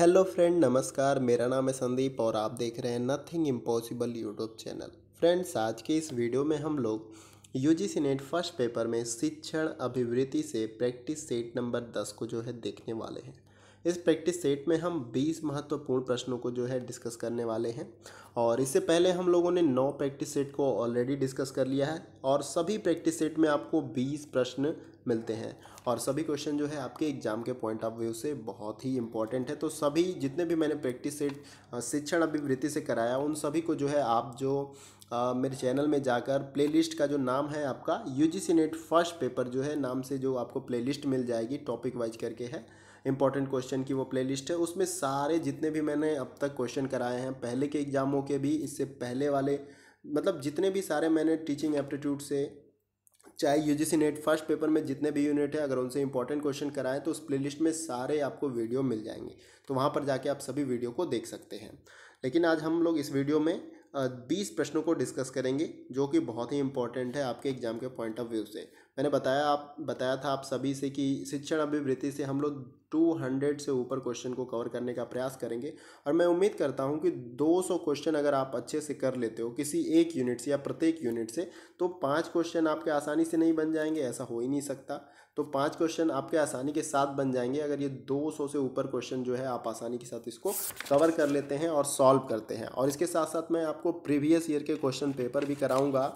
hello friend नमस्कार मेरा नाम है संदीप और आप देख रहे हैं nothing impossible YouTube channel friends आज के इस वीडियो में हम लोग U G C NET first paper में शिक्षण अभिवृत्ति से प्रैक्टिस सेट नंबर दस को जो है देखने वाले हैं इस प्रैक्टिस सेट में हम 20 महत्वपूर्ण प्रश्नों को जो है डिस्कस करने वाले हैं और इससे पहले हम लोगों ने 9 प्रैक्टिस सेट को ऑलरेडी डिस्कस कर लिया है और सभी प्रैक्टिस सेट में आपको 20 प्रश्न मिलते हैं और सभी क्वेश्चन जो है आपके एग्जाम के पॉइंट ऑफ व्यू से बहुत ही इंपॉर्टेंट है तो सभी जितने भी मैंने प्रैक्टिस सेट शिक्षण अभिवृत्ति से कराया उन सभी को जो है आप जो आ, मेरे चैनल में जाकर प्लेलिस्ट का जो नाम है आपका U G NET first paper जो है नाम से जो आपको प्लेलिस्ट मिल जाएगी टॉपिक वाइज करके है इंपॉर्टेंट क्वेश्चन की वो प्लेलिस्ट है उसमें सारे जितने भी मैंने अब तक क्वेश्चन कराए हैं पहले के एग्ज़ामों के भी इससे पहले वाले मतलब जितने भी सारे मैंने टीचिंग एप्टीट्यूड से चाहे U G C NET first paper में जितने भी यूनिट है अगर उनसे इंपॉर्टेंट क्वेश्चन कराएं तो उस प्लेलिस्ट में सारे आपको वीडियो मिल जाएंगे तो वहाँ पर जाके आप सभी वीडियो को देख सकते हैं लेकिन आज हम लोग इस वीडियो में बीस प्रश्नों को डिस्कस करेंगे जो कि बहुत ही इंपॉर्टेंट है आपके एग्जाम के पॉइंट ऑफ व्यू से मैंने बताया आप बताया था आप सभी से कि शिक्षण अभिवृत्ति से हम लोग 200 से ऊपर क्वेश्चन को कवर करने का प्रयास करेंगे और मैं उम्मीद करता हूँ कि 200 क्वेश्चन अगर आप अच्छे से कर लेते हो किसी एक यूनिट से या प्रत्येक यूनिट से तो पांच क्वेश्चन आपके आसानी से नहीं बन जाएंगे ऐसा हो ही नहीं सकता तो पांच क्वेश्चन आपके आसानी के साथ बन जाएंगे अगर ये 200 से ऊपर क्वेश्चन जो है आप आसानी के साथ इसको कवर कर लेते हैं और सॉल्व करते हैं और इसके साथ साथ मैं आपको प्रीवियस ईयर के क्वेश्चन पेपर भी कराऊंगा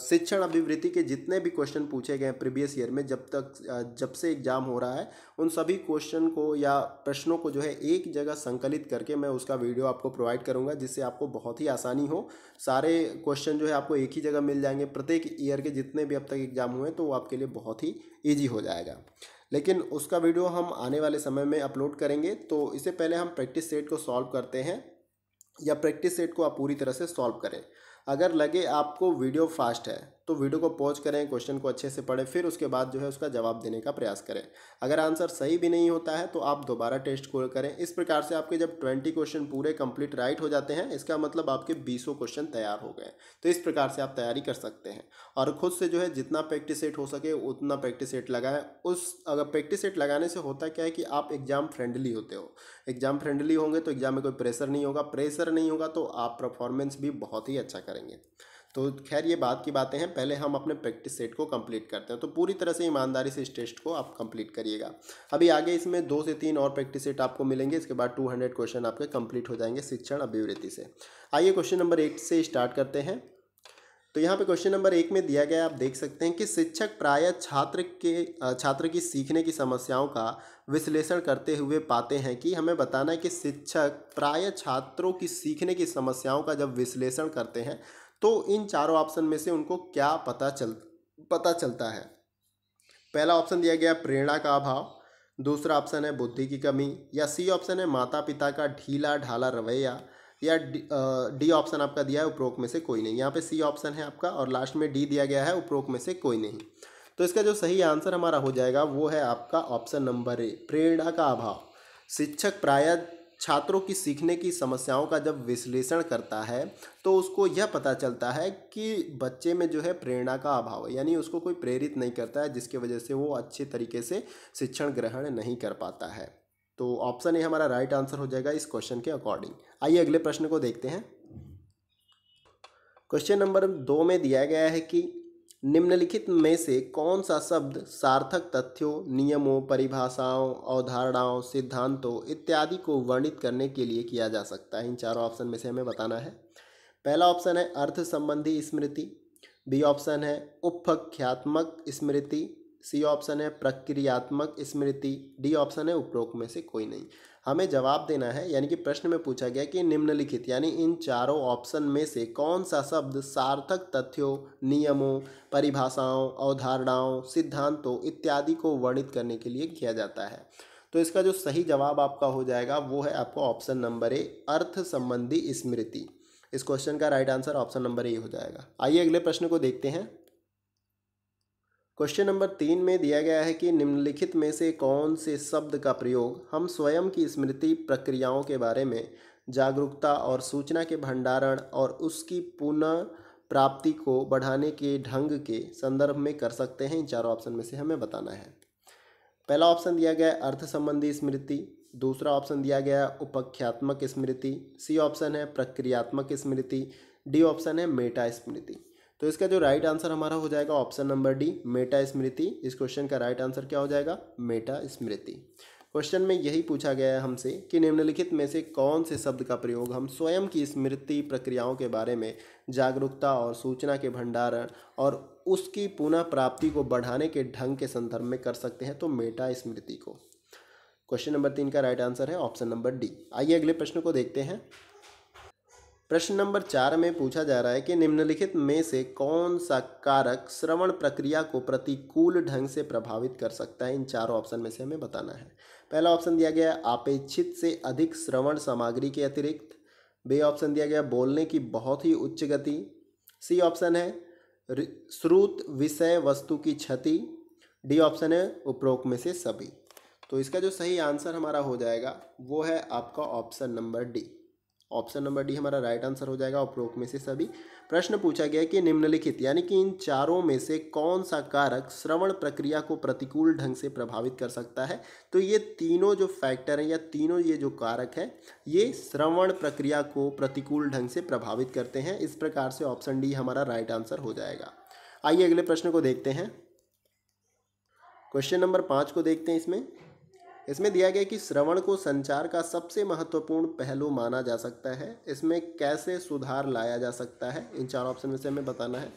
शिक्षण अभिवृत्ति के जितने भी क्वेश्चन पूछे गए हैं प्रीवियस ईयर में जब तक जब से एग्जाम हो रहा है उन सभी क्वेश्चन को या प्रश्नों को जो है एक जगह संकलित करके मैं उसका वीडियो आपको प्रोवाइड करूँगा जिससे आपको बहुत ही आसानी हो सारे क्वेश्चन जो है आपको एक ही जगह मिल जाएंगे प्रत्येक ईयर के जितने भी अब तक एग्जाम हुए तो वो आपके लिए बहुत ही ईजी हो जाएगा लेकिन उसका वीडियो हम आने वाले समय में अपलोड करेंगे तो इससे पहले हम प्रैक्टिस सेट को सॉल्व करते हैं या प्रैक्टिस सेट को आप पूरी तरह से सॉल्व करें अगर लगे आपको वीडियो फास्ट है तो वीडियो को पॉज करें क्वेश्चन को अच्छे से पढ़ें फिर उसके बाद जो है उसका जवाब देने का प्रयास करें अगर आंसर सही भी नहीं होता है तो आप दोबारा टेस्ट करें इस प्रकार से आपके जब ट्वेंटी क्वेश्चन पूरे कंप्लीट राइट हो जाते हैं इसका मतलब आपके बीसों क्वेश्चन तैयार हो गए तो इस प्रकार से आप तैयारी कर सकते हैं और खुद से जो है जितना प्रैक्टिस सेट हो सके उतना प्रैक्टिस सेट लगाएं उस अगर प्रैक्टिस सेट लगाने से होता क्या है कि आप एग्जाम फ्रेंडली होते हो एग्जाम फ्रेंडली होंगे तो एग्जाम में कोई प्रेशर नहीं होगा प्रेशर नहीं होगा तो आप परफॉर्मेंस भी बहुत ही अच्छा करेंगे तो खैर ये बात की बातें हैं पहले हम अपने प्रैक्टिस सेट को कंप्लीट करते हैं तो पूरी तरह से ईमानदारी से इस टेस्ट को आप कंप्लीट करिएगा अभी आगे इसमें दो से तीन और प्रैक्टिस सेट आपको मिलेंगे इसके बाद टू हंड्रेड क्वेश्चन आपके कंप्लीट हो जाएंगे शिक्षण अभिवृत्ति से आइए क्वेश्चन नंबर एट से स्टार्ट करते हैं तो यहाँ पे क्वेश्चन नंबर एक में दिया गया आप देख सकते हैं कि शिक्षक प्राय छात्र के छात्र की सीखने की समस्याओं का विश्लेषण करते हुए पाते हैं कि हमें बताना है कि शिक्षक प्राय छात्रों की सीखने की समस्याओं का जब विश्लेषण करते हैं तो इन चारों ऑप्शन में से उनको क्या पता चल पता चलता है पहला ऑप्शन दिया गया प्रेरणा का अभाव दूसरा ऑप्शन है बुद्धि की कमी या सी ऑप्शन है माता पिता का ढीला ढाला रवैया या डी ऑप्शन आपका दिया है उपरोक्त में से कोई नहीं यहाँ पे सी ऑप्शन है आपका और लास्ट में डी दिया गया है उपरोक्त में से कोई नहीं तो इसका जो सही आंसर हमारा हो जाएगा वो है आपका ऑप्शन नंबर ए प्रेरणा का अभाव शिक्षक प्रायः छात्रों की सीखने की समस्याओं का जब विश्लेषण करता है तो उसको यह पता चलता है कि बच्चे में जो है प्रेरणा का अभाव है यानी उसको कोई प्रेरित नहीं करता है जिसकी वजह से वो अच्छे तरीके से शिक्षण ग्रहण नहीं कर पाता है तो ऑप्शन ए हमारा राइट आंसर हो जाएगा इस क्वेश्चन के अकॉर्डिंग आइए अगले प्रश्न को देखते हैं क्वेश्चन नंबर दो में दिया गया है कि निम्नलिखित में से कौन सा शब्द सार्थक तथ्यों नियमों परिभाषाओं अवधारणाओं सिद्धांतों इत्यादि को वर्णित करने के लिए किया जा सकता है इन चारों ऑप्शन में से हमें बताना है पहला ऑप्शन है अर्थ संबंधी स्मृति बी ऑप्शन है उपख्यात्मक स्मृति सी ऑप्शन है प्रक्रियात्मक स्मृति डी ऑप्शन है उपरोक्त में से कोई नहीं हमें जवाब देना है यानी कि प्रश्न में पूछा गया कि निम्नलिखित यानी इन चारों ऑप्शन में से कौन सा शब्द सार्थक तथ्यों नियमों परिभाषाओं अवधारणाओं सिद्धांतों इत्यादि को वर्णित करने के लिए किया जाता है तो इसका जो सही जवाब आपका हो जाएगा वो है आपको ऑप्शन नंबर ए अर्थ संबंधी स्मृति इस क्वेश्चन का right answer option number A हो जाएगा आइए अगले प्रश्न को देखते हैं क्वेश्चन नंबर तीन में दिया गया है कि निम्नलिखित में से कौन से शब्द का प्रयोग हम स्वयं की स्मृति प्रक्रियाओं के बारे में जागरूकता और सूचना के भंडारण और उसकी पुनः प्राप्ति को बढ़ाने के ढंग के संदर्भ में कर सकते हैं इन चारों ऑप्शन में से हमें बताना है पहला ऑप्शन दिया गया है अर्थ संबंधी स्मृति दूसरा ऑप्शन दिया गया है उपख्यात्मक स्मृति सी ऑप्शन है प्रक्रियात्मक स्मृति डी ऑप्शन है मेटा स्मृति तो इसका जो राइट आंसर हमारा हो जाएगा ऑप्शन नंबर डी मेटा स्मृति इस क्वेश्चन का राइट आंसर क्या हो जाएगा मेटा स्मृति क्वेश्चन में यही पूछा गया है हमसे कि निम्नलिखित में से कौन से शब्द का प्रयोग हम स्वयं की स्मृति प्रक्रियाओं के बारे में जागरूकता और सूचना के भंडारण और उसकी पुनः प्राप्ति को बढ़ाने के ढंग के संदर्भ में कर सकते हैं तो मेटा स्मृति को क्वेश्चन नंबर तीन का राइट आंसर है ऑप्शन नंबर डी आइए अगले प्रश्न को देखते हैं प्रश्न नंबर चार में पूछा जा रहा है कि निम्नलिखित में से कौन सा कारक श्रवण प्रक्रिया को प्रतिकूल ढंग से प्रभावित कर सकता है इन चारों ऑप्शन में से हमें बताना है पहला ऑप्शन दिया गया अपेक्षित से अधिक श्रवण सामग्री के अतिरिक्त बे ऑप्शन दिया गया बोलने की बहुत ही उच्च गति सी ऑप्शन है श्रुत विषय वस्तु की क्षति डी ऑप्शन है उपरोक्त में से सभी तो इसका जो सही आंसर हमारा हो जाएगा वो है आपका option number D option number D हमारा राइट आंसर हो जाएगा उपरोक्त में से सभी प्रश्न पूछा गया कि निम्नलिखित यानी कि इन चारों में से कौन सा कारक श्रवण प्रक्रिया को प्रतिकूल ढंग से प्रभावित कर सकता है तो ये तीनों जो फैक्टर हैं या तीनों ये जो कारक हैं ये श्रवण प्रक्रिया को प्रतिकूल ढंग से प्रभावित करते हैं इस प्रकार से ऑप्शन डी हमारा राइट आंसर हो जाएगा आइए अगले प्रश्न को देखते हैं क्वेश्चन नंबर पाँच को देखते हैं इसमें इसमें दिया गया कि श्रवण को संचार का सबसे महत्वपूर्ण पहलू माना जा सकता है इसमें कैसे सुधार लाया जा सकता है इन चार ऑप्शन में से हमें बताना है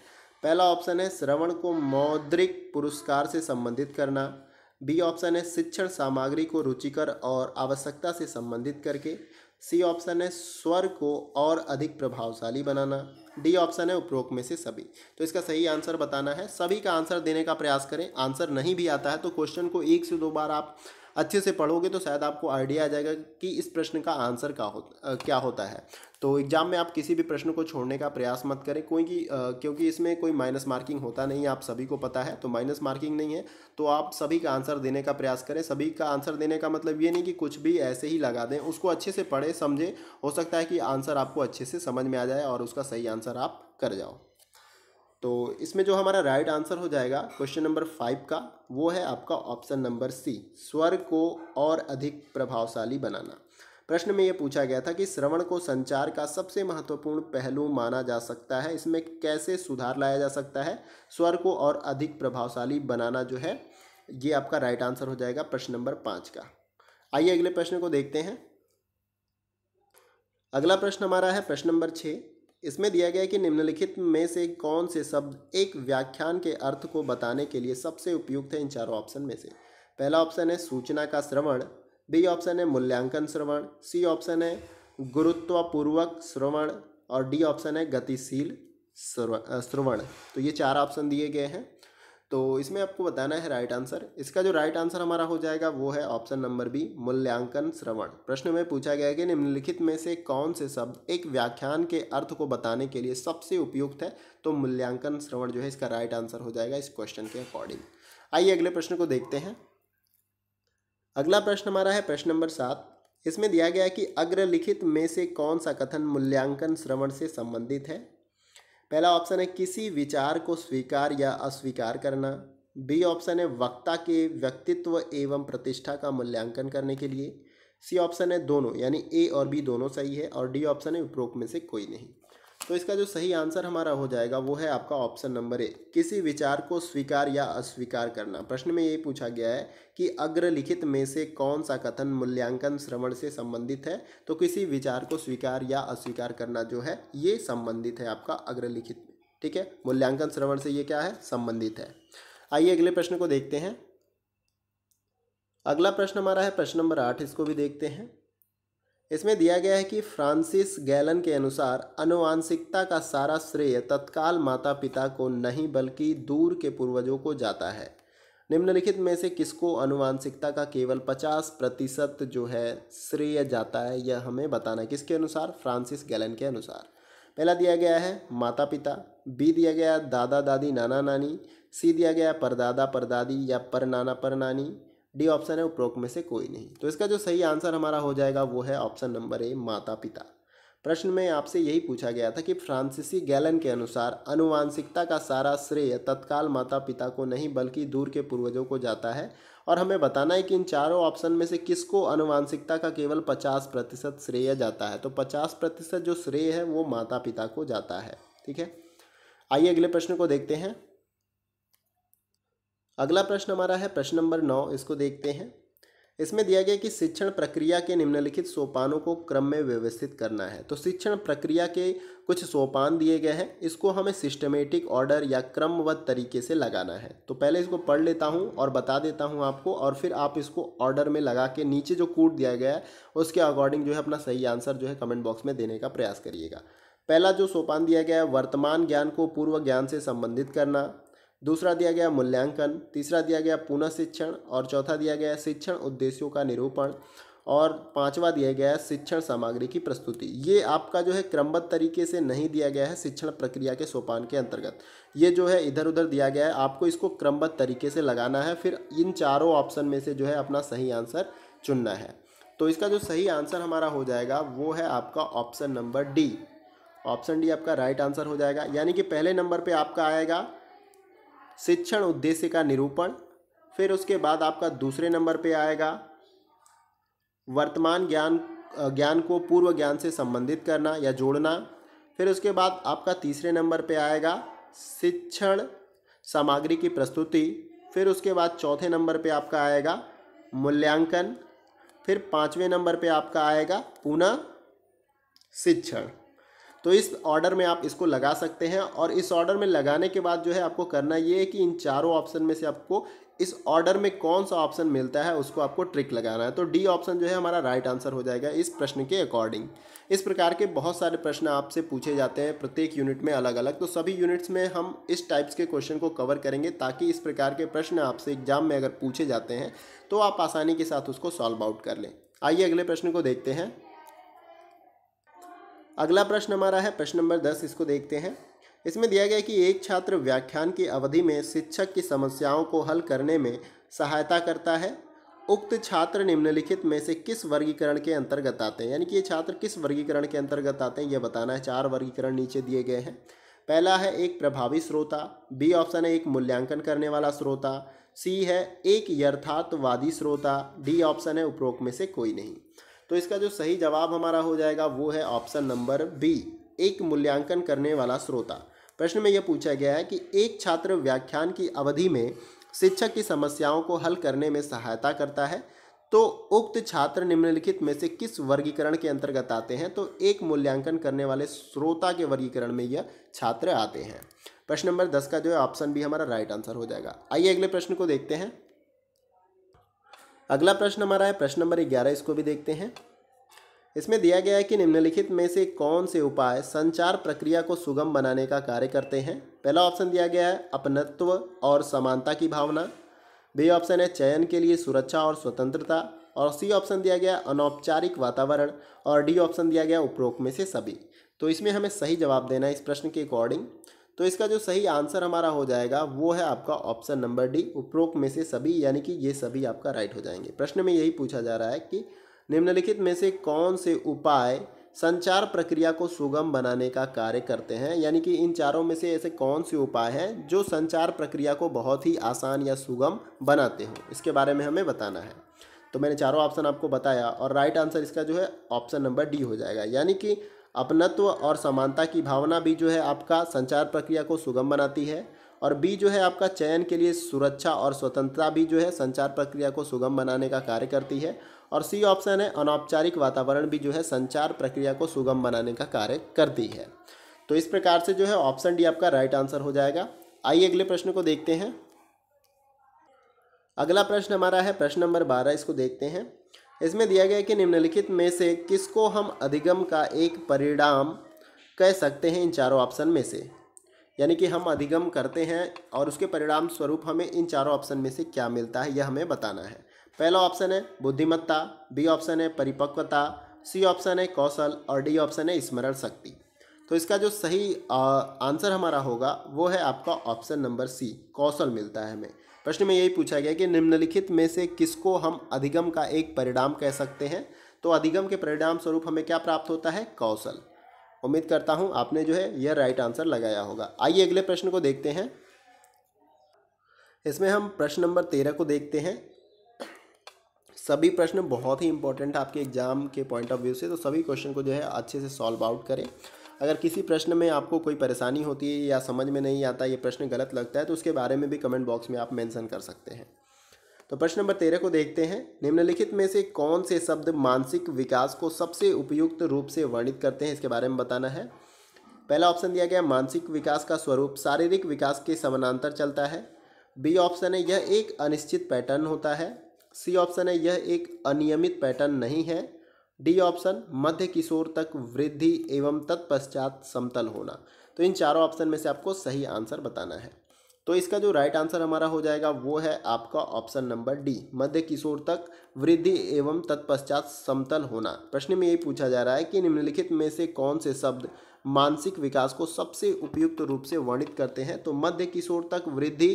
पहला ऑप्शन है श्रवण को मौद्रिक पुरस्कार से संबंधित करना बी ऑप्शन है शिक्षण सामग्री को रुचिकर और आवश्यकता से संबंधित करके सी ऑप्शन है स्वर को और अधिक प्रभावशाली बनाना डी ऑप्शन है उपरोक्त में से सभी तो इसका सही आंसर बताना है सभी का आंसर देने का प्रयास करें आंसर नहीं भी आता है तो क्वेश्चन को एक से दो बार आप अच्छे से पढ़ोगे तो शायद आपको आइडिया आ जाएगा कि इस प्रश्न का आंसर का हो आ, क्या होता है तो एग्जाम में आप किसी भी प्रश्न को छोड़ने का प्रयास मत करें क्योंकि क्योंकि इसमें कोई माइनस मार्किंग होता नहीं है आप सभी को पता है तो माइनस मार्किंग नहीं है तो आप सभी का आंसर देने का प्रयास करें सभी का आंसर देने का मतलब ये नहीं कि कुछ भी ऐसे ही लगा दें उसको अच्छे से पढ़ें समझें हो सकता है कि आंसर आपको अच्छे से समझ में आ जाए और उसका सही आंसर आप कर जाओ तो इसमें जो हमारा राइट आंसर हो जाएगा क्वेश्चन नंबर फाइव का वो है आपका ऑप्शन नंबर सी स्वर को और अधिक प्रभावशाली बनाना प्रश्न में ये पूछा गया था कि श्रवण को संचार का सबसे महत्वपूर्ण पहलू माना जा सकता है इसमें कैसे सुधार लाया जा सकता है स्वर को और अधिक प्रभावशाली बनाना जो है ये आपका राइट आंसर हो जाएगा प्रश्न नंबर पाँच का आइए अगले प्रश्न को देखते हैं अगला प्रश्न हमारा है प्रश्न नंबर छः इसमें दिया गया है कि निम्नलिखित में से कौन से शब्द एक व्याख्यान के अर्थ को बताने के लिए सबसे उपयुक्त है इन चारों ऑप्शन में से पहला ऑप्शन है सूचना का श्रवण बी ऑप्शन है मूल्यांकन श्रवण सी ऑप्शन है गुरुत्वपूर्वक श्रवण और डी ऑप्शन है गतिशील श्रवण तो ये चार ऑप्शन दिए गए हैं तो इसमें आपको बताना है राइट आंसर इसका जो राइट आंसर हमारा हो जाएगा वो है ऑप्शन नंबर बी मूल्यांकन श्रवण प्रश्न में पूछा गया कि निम्नलिखित में से कौन से शब्द एक व्याख्यान के अर्थ को बताने के लिए सबसे उपयुक्त है तो मूल्यांकन श्रवण जो है इसका राइट आंसर हो जाएगा इस क्वेश्चन के अकॉर्डिंग आइए अगले प्रश्न को देखते हैं अगला प्रश्न हमारा है प्रश्न नंबर सात इसमें दिया गया है कि अग्रलिखित में से कौन सा कथन मूल्यांकन श्रवण से संबंधित है पहला ऑप्शन है किसी विचार को स्वीकार या अस्वीकार करना बी ऑप्शन है वक्ता के व्यक्तित्व एवं प्रतिष्ठा का मूल्यांकन करने के लिए सी ऑप्शन है दोनों यानी ए और बी दोनों सही है और डी ऑप्शन है उपरोक्त में से कोई नहीं तो इसका जो सही आंसर हमारा हो जाएगा वो है आपका ऑप्शन नंबर ए किसी विचार को स्वीकार या अस्वीकार करना प्रश्न में ये पूछा गया है कि अग्रलिखित में से कौन सा कथन मूल्यांकन श्रवण से संबंधित है तो किसी विचार को स्वीकार या अस्वीकार करना जो है ये संबंधित है आपका अग्रलिखित में ठीक है मूल्यांकन श्रवण से ये क्या है संबंधित है आइए अगले प्रश्न को देखते हैं अगला प्रश्न हमारा है प्रश्न नंबर आठ इसको भी देखते हैं इसमें दिया गया है कि फ्रांसिस गैलन के अनुसार अनुवांशिकता का सारा श्रेय तत्काल माता पिता को नहीं बल्कि दूर के पूर्वजों को जाता है निम्नलिखित में से किसको अनुवांशिकता का केवल पचास प्रतिशत जो है श्रेय जाता है यह हमें बताना किसके अनुसार फ्रांसिस गैलन के अनुसार पहला दिया गया है माता पिता बी दिया गया दादा दादी नाना नानी सी दिया गया परदादा परदादी या पर नाना पर नानी डी ऑप्शन है उपरोक्त में से कोई नहीं तो इसका जो सही आंसर हमारा हो जाएगा वो है ऑप्शन नंबर ए माता पिता प्रश्न में आपसे यही पूछा गया था कि फ्रांसिसी गैलन के अनुसार अनुवांशिकता का सारा श्रेय तत्काल माता पिता को नहीं बल्कि दूर के पूर्वजों को जाता है और हमें बताना है कि इन चारों ऑप्शन में से किसको अनुवांशिकता का केवल 50 प्रतिशत श्रेय जाता है तो 50 प्रतिशत जो श्रेय है वो माता पिता को जाता है ठीक है आइए अगले प्रश्न को देखते हैं अगला प्रश्न हमारा है प्रश्न नंबर नौ इसको देखते हैं इसमें दिया गया कि शिक्षण प्रक्रिया के निम्नलिखित सोपानों को क्रम में व्यवस्थित करना है तो शिक्षण प्रक्रिया के कुछ सोपान दिए गए हैं इसको हमें सिस्टमेटिक ऑर्डर या क्रमबद्ध तरीके से लगाना है तो पहले इसको पढ़ लेता हूँ और बता देता हूँ आपको और फिर आप इसको ऑर्डर में लगा के नीचे जो कूट दिया गया है उसके अकॉर्डिंग जो है अपना सही आंसर जो है कमेंट बॉक्स में देने का प्रयास करिएगा पहला जो सोपान दिया गया है वर्तमान ज्ञान को पूर्व ज्ञान से संबंधित करना दूसरा दिया गया मूल्यांकन तीसरा दिया गया पुनः शिक्षण और चौथा दिया गया शिक्षण उद्देश्यों का निरूपण और पांचवा दिया गया है शिक्षण सामग्री की प्रस्तुति ये आपका जो है क्रमबद्ध तरीके से नहीं दिया गया है शिक्षण प्रक्रिया के सोपान के अंतर्गत ये जो है इधर उधर दिया गया है आपको इसको क्रमबद्ध तरीके से लगाना है फिर इन चारों ऑप्शन में से जो है अपना सही आंसर चुनना है तो इसका जो सही आंसर हमारा हो जाएगा वो है आपका option number D option D आपका राइट आंसर हो जाएगा यानी कि पहले नंबर पर आपका आएगा शिक्षण उद्देश्य का निरूपण फिर उसके बाद आपका दूसरे नंबर पे आएगा वर्तमान ज्ञान ज्ञान को पूर्व ज्ञान से संबंधित करना या जोड़ना फिर उसके बाद आपका तीसरे नंबर पे आएगा शिक्षण सामग्री की प्रस्तुति फिर उसके बाद चौथे नंबर पे आपका आएगा मूल्यांकन फिर पाँचवें नंबर पे आपका आएगा पुनः शिक्षण तो इस ऑर्डर में आप इसको लगा सकते हैं और इस ऑर्डर में लगाने के बाद जो है आपको करना ये है कि इन चारों ऑप्शन में से आपको इस ऑर्डर में कौन सा ऑप्शन मिलता है उसको आपको ट्रिक लगाना है तो डी ऑप्शन जो है हमारा राइट आंसर हो जाएगा इस प्रश्न के अकॉर्डिंग इस प्रकार के बहुत सारे प्रश्न आपसे पूछे जाते हैं प्रत्येक यूनिट में अलग अलग तो सभी यूनिट्स में हम इस टाइप्स के क्वेश्चन को कवर करेंगे ताकि इस प्रकार के प्रश्न आपसे एग्जाम में अगर पूछे जाते हैं तो आप आसानी के साथ उसको सॉल्व आउट कर लें आइए अगले प्रश्न को देखते हैं अगला प्रश्न हमारा है प्रश्न नंबर दस इसको देखते हैं इसमें दिया गया कि एक छात्र व्याख्यान की अवधि में शिक्षक की समस्याओं को हल करने में सहायता करता है उक्त छात्र निम्नलिखित में से किस वर्गीकरण के अंतर्गत आते हैं यानी कि ये छात्र किस वर्गीकरण के अंतर्गत आते हैं यह बताना है चार वर्गीकरण नीचे दिए गए हैं पहला है एक प्रभावी श्रोता बी ऑप्शन है एक मूल्यांकन करने वाला श्रोता सी है एक यथार्थवादी श्रोता डी ऑप्शन है उपरोक्त में से कोई नहीं तो इसका जो सही जवाब हमारा हो जाएगा वो है ऑप्शन नंबर बी एक मूल्यांकन करने वाला श्रोता प्रश्न में यह पूछा गया है कि एक छात्र व्याख्यान की अवधि में शिक्षक की समस्याओं को हल करने में सहायता करता है तो उक्त छात्र निम्नलिखित में से किस वर्गीकरण के अंतर्गत आते हैं तो एक मूल्यांकन करने वाले श्रोता के वर्गीकरण में यह छात्र आते हैं प्रश्न नंबर दस का जो है ऑप्शन भी हमारा राइट आंसर हो जाएगा आइए अगले प्रश्न को देखते हैं अगला प्रश्न हमारा है प्रश्न नंबर ग्यारह इसको भी देखते हैं इसमें दिया गया है कि निम्नलिखित में से कौन से उपाय संचार प्रक्रिया को सुगम बनाने का कार्य करते हैं पहला ऑप्शन दिया गया है अपनत्व और समानता की भावना बी ऑप्शन है चयन के लिए सुरक्षा और स्वतंत्रता और सी ऑप्शन दिया गया अनौपचारिक वातावरण और डी ऑप्शन दिया गया उपरोक्त में से सभी तो इसमें हमें सही जवाब देना है इस प्रश्न के अकॉर्डिंग तो इसका जो सही आंसर हमारा हो जाएगा वो है आपका ऑप्शन नंबर डी उपरोक्त में से सभी यानी कि ये सभी आपका राइट हो जाएंगे प्रश्न में यही पूछा जा रहा है कि निम्नलिखित में से कौन से उपाय संचार प्रक्रिया को सुगम बनाने का कार्य करते हैं यानी कि इन चारों में से ऐसे कौन से उपाय हैं जो संचार प्रक्रिया को बहुत ही आसान या सुगम बनाते हो इसके बारे में हमें बताना है तो मैंने चारों ऑप्शन आपको बताया और राइट आंसर इसका जो है ऑप्शन नंबर डी हो जाएगा यानी कि अपनत्व और समानता की भावना भी जो है आपका संचार प्रक्रिया को सुगम बनाती है और बी जो है आपका चयन के लिए सुरक्षा और स्वतंत्रता भी जो है संचार प्रक्रिया को सुगम बनाने का कार्य करती है और सी ऑप्शन है अनौपचारिक वातावरण भी जो है संचार प्रक्रिया को सुगम बनाने का कार्य करती है तो इस प्रकार से जो है ऑप्शन डी आपका राइट आंसर हो जाएगा आइए अगले प्रश्न को देखते हैं अगला प्रश्न हमारा है प्रश्न नंबर बारह इसको देखते हैं इसमें दिया गया कि निम्नलिखित में से किसको हम अधिगम का एक परिणाम कह सकते हैं इन चारों ऑप्शन में से यानी कि हम अधिगम करते हैं और उसके परिणाम स्वरूप हमें इन चारों ऑप्शन में से क्या मिलता है यह हमें बताना है पहला ऑप्शन है बुद्धिमत्ता बी ऑप्शन है परिपक्वता सी ऑप्शन है कौशल और डी ऑप्शन है स्मरण शक्ति तो इसका जो सही आंसर हमारा होगा वो है आपका ऑप्शन नंबर सी कौशल मिलता है हमें प्रश्न में यही पूछा गया कि निम्नलिखित में से किसको हम अधिगम का एक परिणाम कह सकते हैं तो अधिगम के परिणाम स्वरूप हमें क्या प्राप्त होता है कौशल उम्मीद करता हूं आपने जो है यह राइट आंसर लगाया होगा आइए अगले प्रश्न को देखते हैं इसमें हम प्रश्न नंबर तेरह को देखते हैं सभी प्रश्न बहुत ही इंपॉर्टेंट आपके एग्जाम के पॉइंट ऑफ व्यू से तो सभी क्वेश्चन को जो है अच्छे से सॉल्व आउट करें अगर किसी प्रश्न में आपको कोई परेशानी होती है या समझ में नहीं आता ये प्रश्न गलत लगता है तो उसके बारे में भी कमेंट बॉक्स में आप मेंशन कर सकते हैं तो प्रश्न नंबर तेरह को देखते हैं निम्नलिखित में से कौन से शब्द मानसिक विकास को सबसे उपयुक्त रूप से वर्णित करते हैं इसके बारे में बताना है पहला ऑप्शन दिया गया मानसिक विकास का स्वरूप शारीरिक विकास के समानांतर चलता है बी ऑप्शन है यह एक अनिश्चित पैटर्न होता है सी ऑप्शन है यह एक अनियमित पैटर्न नहीं है डी ऑप्शन मध्य किशोर तक वृद्धि एवं तत्पश्चात समतल होना तो इन चारों ऑप्शन में से आपको सही आंसर बताना है तो इसका जो राइट आंसर हमारा हो जाएगा वो है आपका ऑप्शन नंबर डी मध्य किशोर तक वृद्धि एवं तत्पश्चात समतल होना प्रश्न में ये पूछा जा रहा है कि निम्नलिखित में से कौन से शब्द मानसिक विकास को सबसे उपयुक्त रूप से वर्णित करते हैं तो मध्य किशोर तक वृद्धि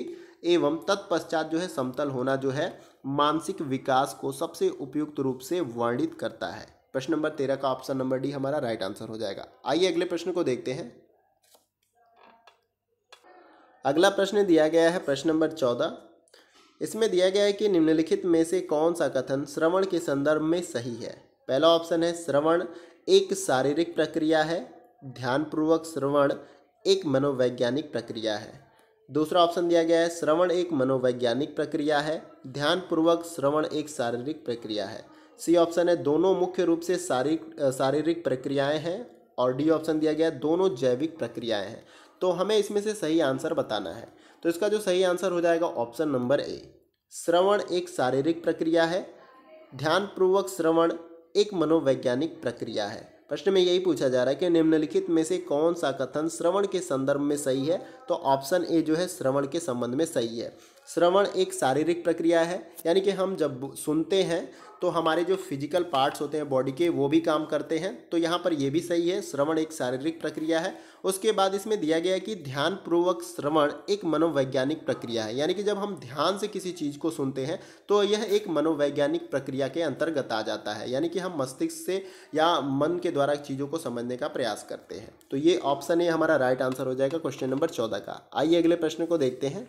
एवं तत्पश्चात जो है समतल होना जो है मानसिक विकास को सबसे उपयुक्त रूप से वर्णित करता है प्रश्न नंबर तेरह का ऑप्शन नंबर डी हमारा राइट आंसर हो जाएगा आइए अगले प्रश्न को देखते हैं अगला प्रश्न दिया गया है प्रश्न नंबर चौदह इसमें दिया गया है कि निम्नलिखित में से कौन सा कथन श्रवण के संदर्भ में सही है पहला ऑप्शन है श्रवण एक शारीरिक प्रक्रिया है ध्यानपूर्वक श्रवण एक मनोवैज्ञानिक प्रक्रिया है दूसरा ऑप्शन दिया गया है श्रवण एक मनोवैज्ञानिक प्रक्रिया है ध्यानपूर्वक श्रवण एक शारीरिक प्रक्रिया है सी ऑप्शन है दोनों मुख्य रूप से शारीरिक शारीरिक प्रक्रियाएं हैं और डी ऑप्शन दिया गया है दोनों जैविक प्रक्रियाएं हैं तो हमें इसमें से सही आंसर बताना है तो इसका जो सही आंसर हो जाएगा ऑप्शन नंबर ए श्रवण एक शारीरिक प्रक्रिया है ध्यानपूर्वक श्रवण एक मनोवैज्ञानिक प्रक्रिया है प्रश्न में यही पूछा जा रहा है कि निम्नलिखित में से कौन सा कथन श्रवण के संदर्भ में सही है तो ऑप्शन ए जो है श्रवण के संबंध में सही है श्रवण एक शारीरिक प्रक्रिया है यानी कि हम जब सुनते हैं तो हमारे जो फिजिकल पार्ट्स होते हैं बॉडी के वो भी काम करते हैं तो यहाँ पर यह भी सही है श्रवण एक शारीरिक प्रक्रिया है उसके बाद इसमें दिया गया कि ध्यानपूर्वक श्रवण एक मनोवैज्ञानिक प्रक्रिया है यानी कि जब हम ध्यान से किसी चीज़ को सुनते हैं तो यह एक मनोवैज्ञानिक प्रक्रिया के अंतर्गत आ जाता है यानी कि हम मस्तिष्क से या मन के द्वारा चीज़ों को समझने का प्रयास करते हैं तो ये ऑप्शन ये हमारा राइट आंसर हो जाएगा क्वेश्चन नंबर चौदह का आइए अगले प्रश्न को देखते हैं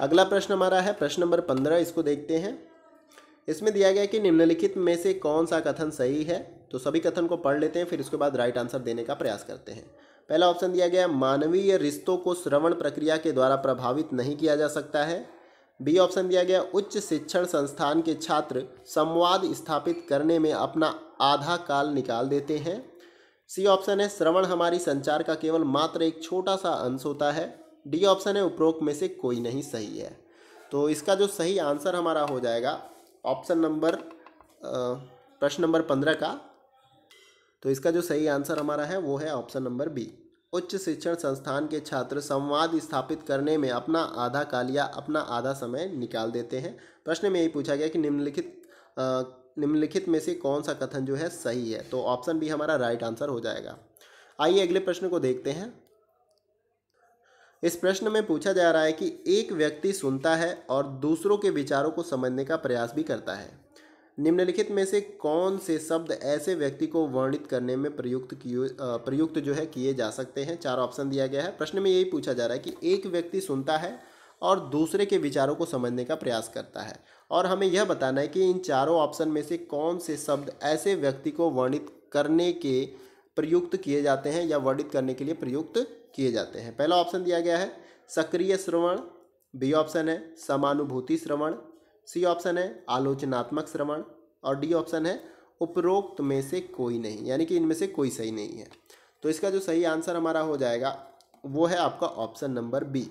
अगला प्रश्न हमारा है प्रश्न नंबर पंद्रह इसको देखते हैं इसमें दिया गया कि निम्नलिखित में से कौन सा कथन सही है तो सभी कथन को पढ़ लेते हैं फिर इसके बाद राइट आंसर देने का प्रयास करते हैं पहला ऑप्शन दिया गया मानवीय रिश्तों को श्रवण प्रक्रिया के द्वारा प्रभावित नहीं किया जा सकता है बी ऑप्शन दिया गया उच्च शिक्षण संस्थान के छात्र संवाद स्थापित करने में अपना आधा काल निकाल देते हैं सी ऑप्शन है श्रवण हमारी संचार का केवल मात्र एक छोटा सा अंश होता है डी ऑप्शन है उपरोक्त में से कोई नहीं सही है तो इसका जो सही आंसर हमारा हो जाएगा ऑप्शन नंबर प्रश्न नंबर पंद्रह का तो इसका जो सही आंसर हमारा है वो है ऑप्शन नंबर बी उच्च शिक्षण संस्थान के छात्र संवाद स्थापित करने में अपना आधा काल या अपना आधा समय निकाल देते हैं प्रश्न में यही पूछा गया कि निम्नलिखित निम्नलिखित में से कौन सा कथन जो है सही है तो ऑप्शन बी हमारा राइट आंसर हो जाएगा आइए अगले प्रश्न को देखते हैं इस प्रश्न में पूछा जा रहा है कि एक व्यक्ति सुनता है और दूसरों के विचारों को समझने का प्रयास भी करता है निम्नलिखित में से कौन से शब्द ऐसे व्यक्ति को वर्णित करने में प्रयुक्त किए प्रयुक्त जो है किए जा सकते हैं चार ऑप्शन दिया गया है प्रश्न में यही पूछा जा रहा है कि एक व्यक्ति सुनता है और दूसरे के विचारों को समझने का प्रयास करता है और हमें यह बताना है कि इन चारों ऑप्शन में से कौन से शब्द ऐसे व्यक्ति को वर्णित करने के प्रयुक्त किए जाते हैं या वर्णित करने के लिए प्रयुक्त किए जाते हैं पहला ऑप्शन दिया गया है सक्रिय श्रवण बी ऑप्शन है समानुभूति श्रवण सी ऑप्शन है आलोचनात्मक श्रवण और डी ऑप्शन है उपरोक्त में से कोई नहीं यानी कि इनमें से कोई सही नहीं है तो इसका जो सही आंसर हमारा हो जाएगा वो है आपका ऑप्शन नंबर बी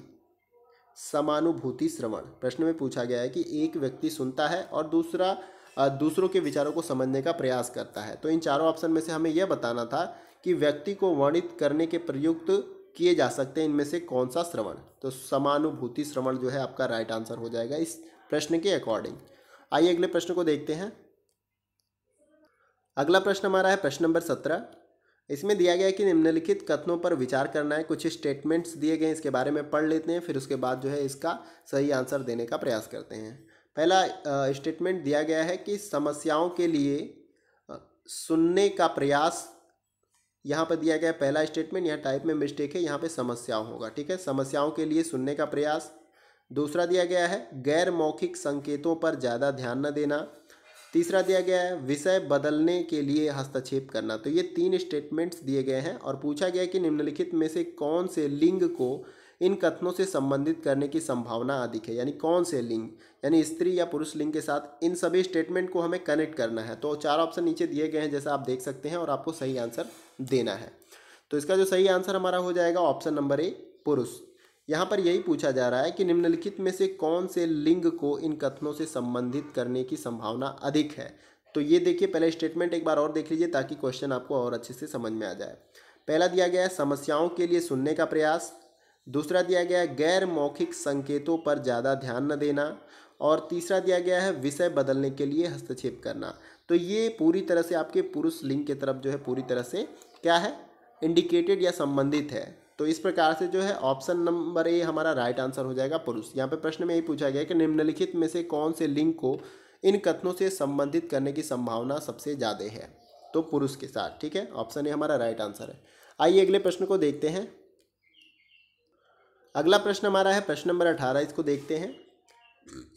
समानुभूति श्रवण प्रश्न में पूछा गया है कि एक व्यक्ति सुनता है और दूसरा दूसरों के विचारों को समझने का प्रयास करता है तो इन चारों ऑप्शन में से हमें यह बताना था कि व्यक्ति को वर्णित करने के प्रयुक्त किए जा सकते हैं इनमें से कौन सा श्रवण तो समानुभूति श्रवण जो है आपका राइट आंसर हो जाएगा इस प्रश्न के अकॉर्डिंग आइए अगले प्रश्न को देखते हैं अगला प्रश्न हमारा है प्रश्न नंबर सत्रह इसमें दिया गया है कि निम्नलिखित कथनों पर विचार करना है कुछ स्टेटमेंट्स दिए गए इसके बारे में पढ़ लेते हैं फिर उसके बाद जो है इसका सही आंसर देने का प्रयास करते हैं पहला स्टेटमेंट दिया गया है कि समस्याओं के लिए सुनने का प्रयास यहाँ पर दिया गया पहला स्टेटमेंट यहाँ टाइप में मिस्टेक है यहाँ पे समस्याओं होगा ठीक है समस्याओं के लिए सुनने का प्रयास दूसरा दिया गया है गैर मौखिक संकेतों पर ज़्यादा ध्यान न देना तीसरा दिया गया है विषय बदलने के लिए हस्तक्षेप करना तो ये तीन स्टेटमेंट्स दिए गए हैं और पूछा गया कि निम्नलिखित में से कौन से लिंग को इन कथनों से संबंधित करने की संभावना अधिक है यानी कौन से लिंग यानी स्त्री या पुरुष लिंग के साथ इन सभी स्टेटमेंट को हमें कनेक्ट करना है तो चार ऑप्शन नीचे दिए गए हैं जैसा आप देख सकते हैं और आपको सही आंसर देना है तो इसका जो सही आंसर हमारा हो जाएगा ऑप्शन नंबर ए पुरुष यहाँ पर यही पूछा जा रहा है कि निम्नलिखित में से कौन से लिंग को इन कथनों से संबंधित करने की संभावना अधिक है तो ये देखिए पहले स्टेटमेंट एक बार और देख लीजिए ताकि क्वेश्चन आपको और अच्छे से समझ में आ जाए पहला दिया गया है समस्याओं के लिए सुनने का प्रयास दूसरा दिया गया है गैर मौखिक संकेतों पर ज़्यादा ध्यान न देना और तीसरा दिया गया है विषय बदलने के लिए हस्तक्षेप करना तो ये पूरी तरह से आपके पुरुष लिंग के तरफ जो है पूरी तरह से क्या है इंडिकेटेड या संबंधित है तो इस प्रकार से जो है ऑप्शन नंबर ए हमारा राइट आंसर हो जाएगा पुरुष यहाँ पे प्रश्न में यही पूछा गया कि निम्नलिखित में से कौन से लिंग को इन कथनों से संबंधित करने की संभावना सबसे ज़्यादा है तो पुरुष के साथ ठीक है ऑप्शन ए हमारा राइट आंसर है आइए अगले प्रश्न को देखते हैं अगला प्रश्न हमारा है प्रश्न नंबर अठारह इसको देखते हैं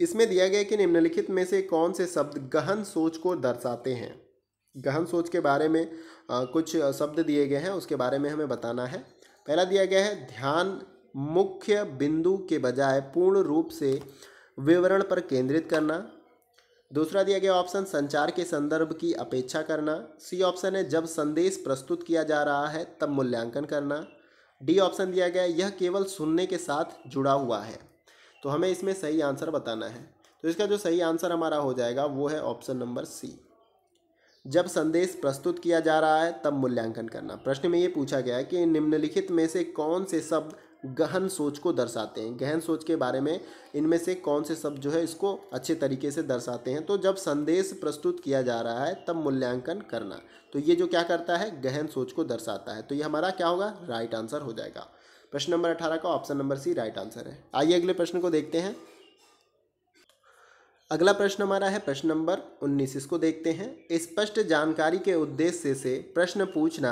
इसमें दिया गया कि निम्नलिखित में से कौन से शब्द गहन सोच को दर्शाते हैं गहन सोच के बारे में कुछ शब्द दिए गए हैं उसके बारे में हमें बताना है पहला दिया गया है ध्यान मुख्य बिंदु के बजाय पूर्ण रूप से विवरण पर केंद्रित करना दूसरा दिया गया ऑप्शन संचार के संदर्भ की अपेक्षा करना सी ऑप्शन है जब संदेश प्रस्तुत किया जा रहा है तब मूल्यांकन करना डी ऑप्शन दिया गया यह केवल सुनने के साथ जुड़ा हुआ है तो हमें इसमें सही आंसर बताना है तो इसका जो सही आंसर हमारा हो जाएगा वो है ऑप्शन नंबर सी जब संदेश प्रस्तुत किया जा रहा है तब मूल्यांकन करना प्रश्न में ये पूछा गया है कि निम्नलिखित में से कौन से शब्द गहन सोच को दर्शाते हैं गहन सोच के बारे में इनमें से कौन से शब्द जो है इसको अच्छे तरीके से दर्शाते हैं तो जब संदेश प्रस्तुत किया जा रहा है तब मूल्यांकन करना तो ये जो क्या करता है गहन सोच को दर्शाता है तो ये हमारा क्या होगा राइट आंसर हो जाएगा प्रश्न नंबर अठारह का option number C right answer है आइए अगले प्रश्न को देखते हैं अगला प्रश्न हमारा है प्रश्न नंबर 19 इसको देखते हैं स्पष्ट जानकारी के उद्देश्य से प्रश्न पूछना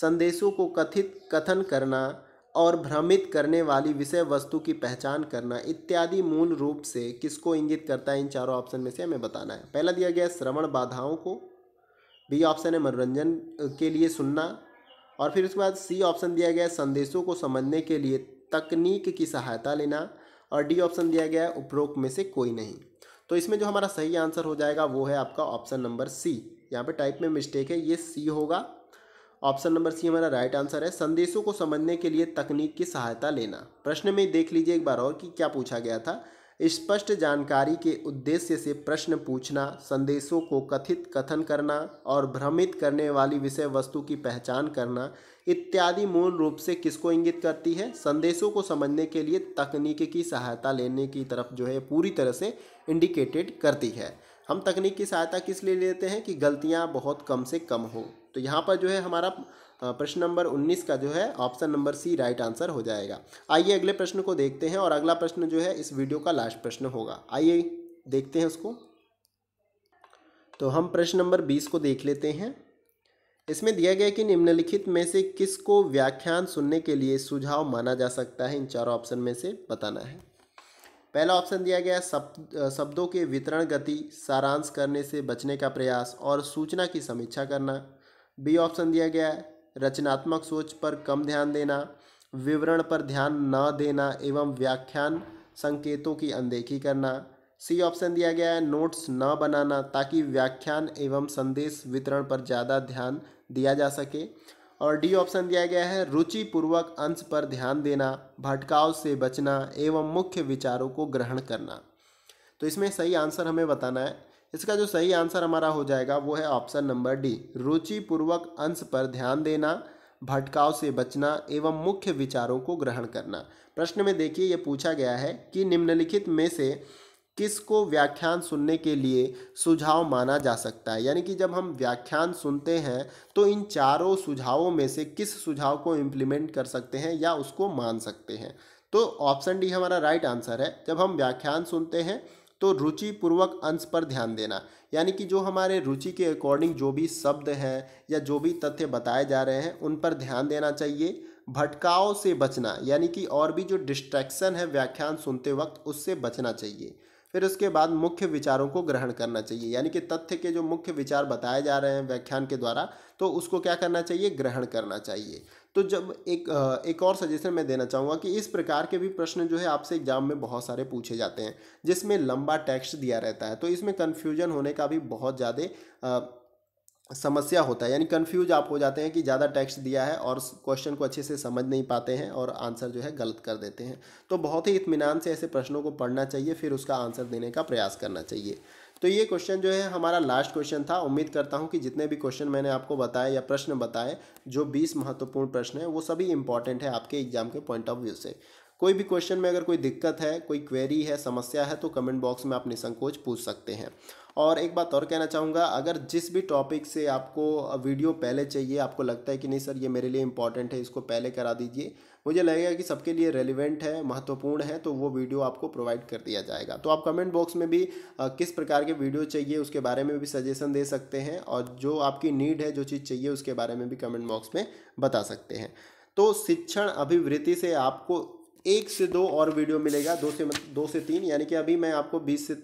संदेशों को कथित कथन करना और भ्रमित करने वाली विषय वस्तु की पहचान करना इत्यादि मूल रूप से किसको इंगित करता है इन चारों ऑप्शन में से हमें बताना है पहला दिया गया श्रवण बाधाओं को बी ऑप्शन है मनोरंजन के लिए सुनना और फिर उसके बाद सी ऑप्शन दिया गया संदेशों को समझने के लिए तकनीक की सहायता लेना और डी ऑप्शन दिया गया है उपरोक्त में से कोई नहीं तो इसमें जो हमारा सही आंसर हो जाएगा वो है आपका ऑप्शन नंबर सी यहाँ पे टाइप में मिस्टेक है ये सी होगा ऑप्शन नंबर सी हमारा राइट आंसर है संदेशों को समझने के लिए तकनीक की सहायता लेना प्रश्न में देख लीजिए एक बार और कि क्या पूछा गया था स्पष्ट जानकारी के उद्देश्य से प्रश्न पूछना संदेशों को कथित कथन करना और भ्रमित करने वाली विषय वस्तु की पहचान करना इत्यादि मूल रूप से किसको इंगित करती है संदेशों को समझने के लिए तकनीक की सहायता लेने की तरफ जो है पूरी तरह से इंडिकेटेड करती है हम तकनीक की सहायता किस लिए लेते हैं कि गलतियाँ बहुत कम से कम हो तो यहाँ पर जो है हमारा प्रश्न नंबर 19 का जो है option number C right answer हो जाएगा आइए अगले प्रश्न को देखते हैं और अगला प्रश्न जो है इस वीडियो का लास्ट प्रश्न होगा आइए देखते हैं उसको तो हम प्रश्न नंबर बीस को देख लेते हैं इसमें दिया गया कि निम्नलिखित में से किसको व्याख्यान सुनने के लिए सुझाव माना जा सकता है इन चारों ऑप्शन में से बताना है पहला ऑप्शन दिया गया शब्द शब्दों के वितरण गति सारांश करने से बचने का प्रयास और सूचना की समीक्षा करना बी ऑप्शन दिया गया रचनात्मक सोच पर कम ध्यान देना विवरण पर ध्यान न देना एवं व्याख्यान संकेतों की अनदेखी करना सी ऑप्शन दिया गया है नोट्स न बनाना ताकि व्याख्यान एवं संदेश वितरण पर ज़्यादा ध्यान दिया जा सके और डी ऑप्शन दिया गया है रुचिपूर्वक अंश पर ध्यान देना भटकाव से बचना एवं मुख्य विचारों को ग्रहण करना तो इसमें सही आंसर हमें बताना है इसका जो सही आंसर हमारा हो जाएगा वो है ऑप्शन नंबर डी रुचिपूर्वक अंश पर ध्यान देना भटकाव से बचना एवं मुख्य विचारों को ग्रहण करना प्रश्न में देखिए ये पूछा गया है कि निम्नलिखित में से किसको व्याख्यान सुनने के लिए सुझाव माना जा सकता है यानी कि जब हम व्याख्यान सुनते हैं तो इन चारों सुझावों में से किस सुझाव को इम्प्लीमेंट कर सकते हैं या उसको मान सकते हैं तो ऑप्शन डी हमारा राइट आंसर है जब हम व्याख्यान सुनते हैं तो रुचि पूर्वक अंश पर ध्यान देना यानी कि जो हमारे रुचि के अकॉर्डिंग जो भी शब्द हैं या जो भी तथ्य बताए जा रहे हैं उन पर ध्यान देना चाहिए भटकाव से बचना यानी कि और भी जो डिस्ट्रैक्शन है व्याख्यान सुनते वक्त उससे बचना चाहिए फिर उसके बाद मुख्य विचारों को ग्रहण करना चाहिए यानी कि तथ्य के जो मुख्य विचार बताए जा रहे हैं व्याख्यान के द्वारा तो उसको क्या करना चाहिए ग्रहण करना चाहिए तो जब एक एक और सजेशन मैं देना चाहूँगा कि इस प्रकार के भी प्रश्न जो है आपसे एग्जाम में बहुत सारे पूछे जाते हैं जिसमें लंबा टेक्स्ट दिया रहता है तो इसमें कन्फ्यूजन होने का भी बहुत ज़्यादा समस्या होता है यानी कंफ्यूज आप हो जाते हैं कि ज़्यादा टेक्स्ट दिया है और क्वेश्चन को अच्छे से समझ नहीं पाते हैं और आंसर जो है गलत कर देते हैं तो बहुत ही इतमान से ऐसे प्रश्नों को पढ़ना चाहिए फिर उसका आंसर देने का प्रयास करना चाहिए तो ये क्वेश्चन जो है हमारा लास्ट क्वेश्चन था उम्मीद करता हूँ कि जितने भी क्वेश्चन मैंने आपको बताए या प्रश्न बताए जो बीस महत्वपूर्ण प्रश्न है वो सभी इंपॉर्टेंट है आपके एग्जाम के पॉइंट ऑफ व्यू से कोई भी क्वेश्चन में अगर कोई दिक्कत है कोई क्वेरी है समस्या है तो कमेंट बॉक्स में आप निसंकोच पूछ सकते हैं और एक बात और कहना चाहूँगा अगर जिस भी टॉपिक से आपको वीडियो पहले चाहिए आपको लगता है कि नहीं सर ये मेरे लिए इंपॉर्टेंट है इसको पहले करा दीजिए मुझे लगेगा कि सबके लिए रेलिवेंट है महत्वपूर्ण है तो वो वीडियो आपको प्रोवाइड कर दिया जाएगा तो आप कमेंट बॉक्स में भी किस प्रकार के वीडियो चाहिए उसके बारे में भी सजेशन दे सकते हैं और जो आपकी नीड है जो चीज़ चाहिए उसके बारे में भी कमेंट बॉक्स में बता सकते हैं तो शिक्षण अभिवृत्ति से आपको एक से दो और वीडियो मिलेगा दो से दो से तीन यानी कि अभी मैं आपको बीस से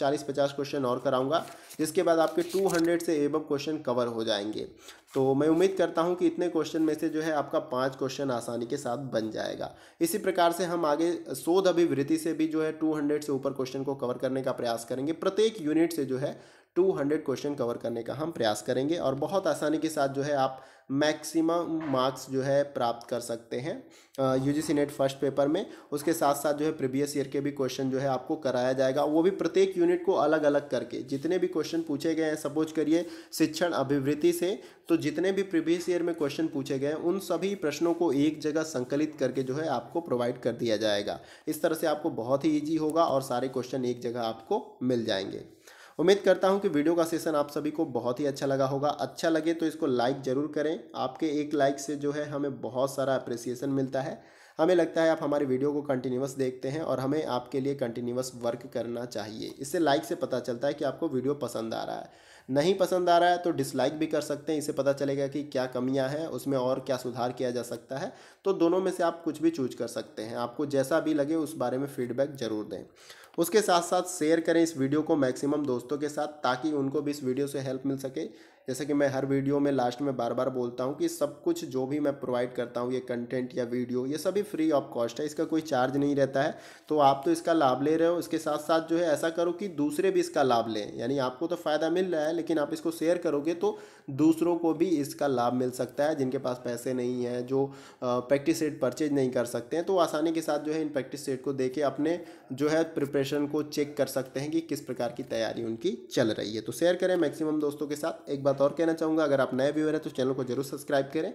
चालीस पचास क्वेश्चन और कराऊंगा जिसके बाद आपके टू हंड्रेड से एब क्वेश्चन कवर हो जाएंगे तो मैं उम्मीद करता हूं कि इतने क्वेश्चन में से जो है आपका पांच क्वेश्चन आसानी के साथ बन जाएगा इसी प्रकार से हम आगे शोध अभिवृत्ति से भी जो है टू हंड्रेड से ऊपर क्वेश्चन को कवर करने का प्रयास करेंगे प्रत्येक यूनिट से जो है 200 क्वेश्चन कवर करने का हम प्रयास करेंगे और बहुत आसानी के साथ जो है आप मैक्सिमम मार्क्स जो है प्राप्त कर सकते हैं U G C NET first paper में उसके साथ साथ जो है प्रीवियस ईयर के भी क्वेश्चन जो है आपको कराया जाएगा वो भी प्रत्येक यूनिट को अलग अलग करके जितने भी क्वेश्चन पूछे गए हैं सपोज करिए शिक्षण अभिवृत्ति से तो जितने भी प्रीवियस ईयर में क्वेश्चन पूछे गए हैं उन सभी प्रश्नों को एक जगह संकलित करके जो है आपको प्रोवाइड कर दिया जाएगा इस तरह से आपको बहुत ही ईजी होगा और सारे क्वेश्चन एक जगह आपको मिल जाएंगे उम्मीद करता हूँ कि वीडियो का सेशन आप सभी को बहुत ही अच्छा लगा होगा अच्छा लगे तो इसको लाइक ज़रूर करें आपके एक लाइक से जो है हमें बहुत सारा अप्रिसिएशन मिलता है हमें लगता है आप हमारी वीडियो को कंटिन्यूस देखते हैं और हमें आपके लिए कंटिन्यूस वर्क करना चाहिए इससे लाइक से पता चलता है कि आपको वीडियो पसंद आ रहा है नहीं पसंद आ रहा है तो डिसलाइक भी कर सकते हैं इससे पता चलेगा कि क्या कमियां हैं उसमें और क्या सुधार किया जा सकता है तो दोनों में से आप कुछ भी चूज कर सकते हैं आपको जैसा भी लगे उस बारे में फीडबैक ज़रूर दें उसके साथ साथ शेयर करें इस वीडियो को मैक्सिमम दोस्तों के साथ ताकि उनको भी इस वीडियो से हेल्प मिल सके जैसे कि मैं हर वीडियो में लास्ट में बार बार बोलता हूँ कि सब कुछ जो भी मैं प्रोवाइड करता हूँ ये कंटेंट या वीडियो ये सभी फ्री ऑफ कॉस्ट है इसका कोई चार्ज नहीं रहता है तो आप तो इसका लाभ ले रहे हो इसके साथ साथ जो है ऐसा करो कि दूसरे भी इसका लाभ लें यानी आपको तो फ़ायदा मिल रहा है लेकिन आप इसको शेयर करोगे तो दूसरों को भी इसका लाभ मिल सकता है जिनके पास पैसे नहीं हैं जो प्रैक्टिस सेट परचेज नहीं कर सकते हैं तो आसानी के साथ जो है इन प्रैक्टिस सेट को दे के अपने जो है प्रिपरेशन को चेक कर सकते हैं कि किस प्रकार की तैयारी उनकी चल रही है तो शेयर करें मैक्सिमम दोस्तों के साथ एक बार बात और कहना चाहूँगा अगर आप नए व्यूअर हैं तो चैनल को जरूर सब्सक्राइब करें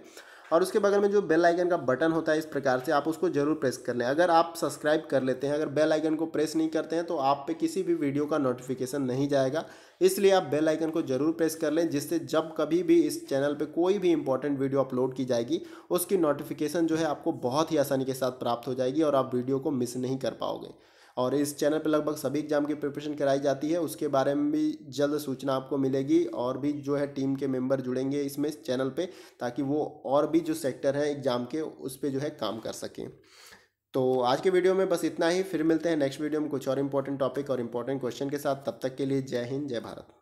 और उसके बगल में जो बेल आइकन का बटन होता है इस प्रकार से आप उसको जरूर प्रेस कर लें अगर आप सब्सक्राइब कर लेते हैं अगर बेल आइकन को प्रेस नहीं करते हैं तो आप पे किसी भी वीडियो का नोटिफिकेशन नहीं जाएगा इसलिए आप बेल आइकन को जरूर प्रेस कर लें जिससे जब कभी भी इस चैनल पे कोई भी इंपॉर्टेंट वीडियो अपलोड की जाएगी उसकी नोटिफिकेशन जो है आपको बहुत ही आसानी के साथ प्राप्त हो जाएगी और आप वीडियो को मिस नहीं कर पाओगे और इस चैनल पर लगभग सभी एग्जाम की प्रिपरेशन कराई जाती है उसके बारे में भी जल्द सूचना आपको मिलेगी और भी जो है टीम के मेंबर जुड़ेंगे इसमें इस चैनल पे ताकि वो और भी जो सेक्टर है एग्जाम के उस पर जो है काम कर सकें तो आज के वीडियो में बस इतना ही फिर मिलते हैं नेक्स्ट वीडियो में कुछ और इंपॉर्टेंट टॉपिक और इंपॉर्टेंट क्वेश्चन के साथ तब तक के लिए जय हिंद जय भारत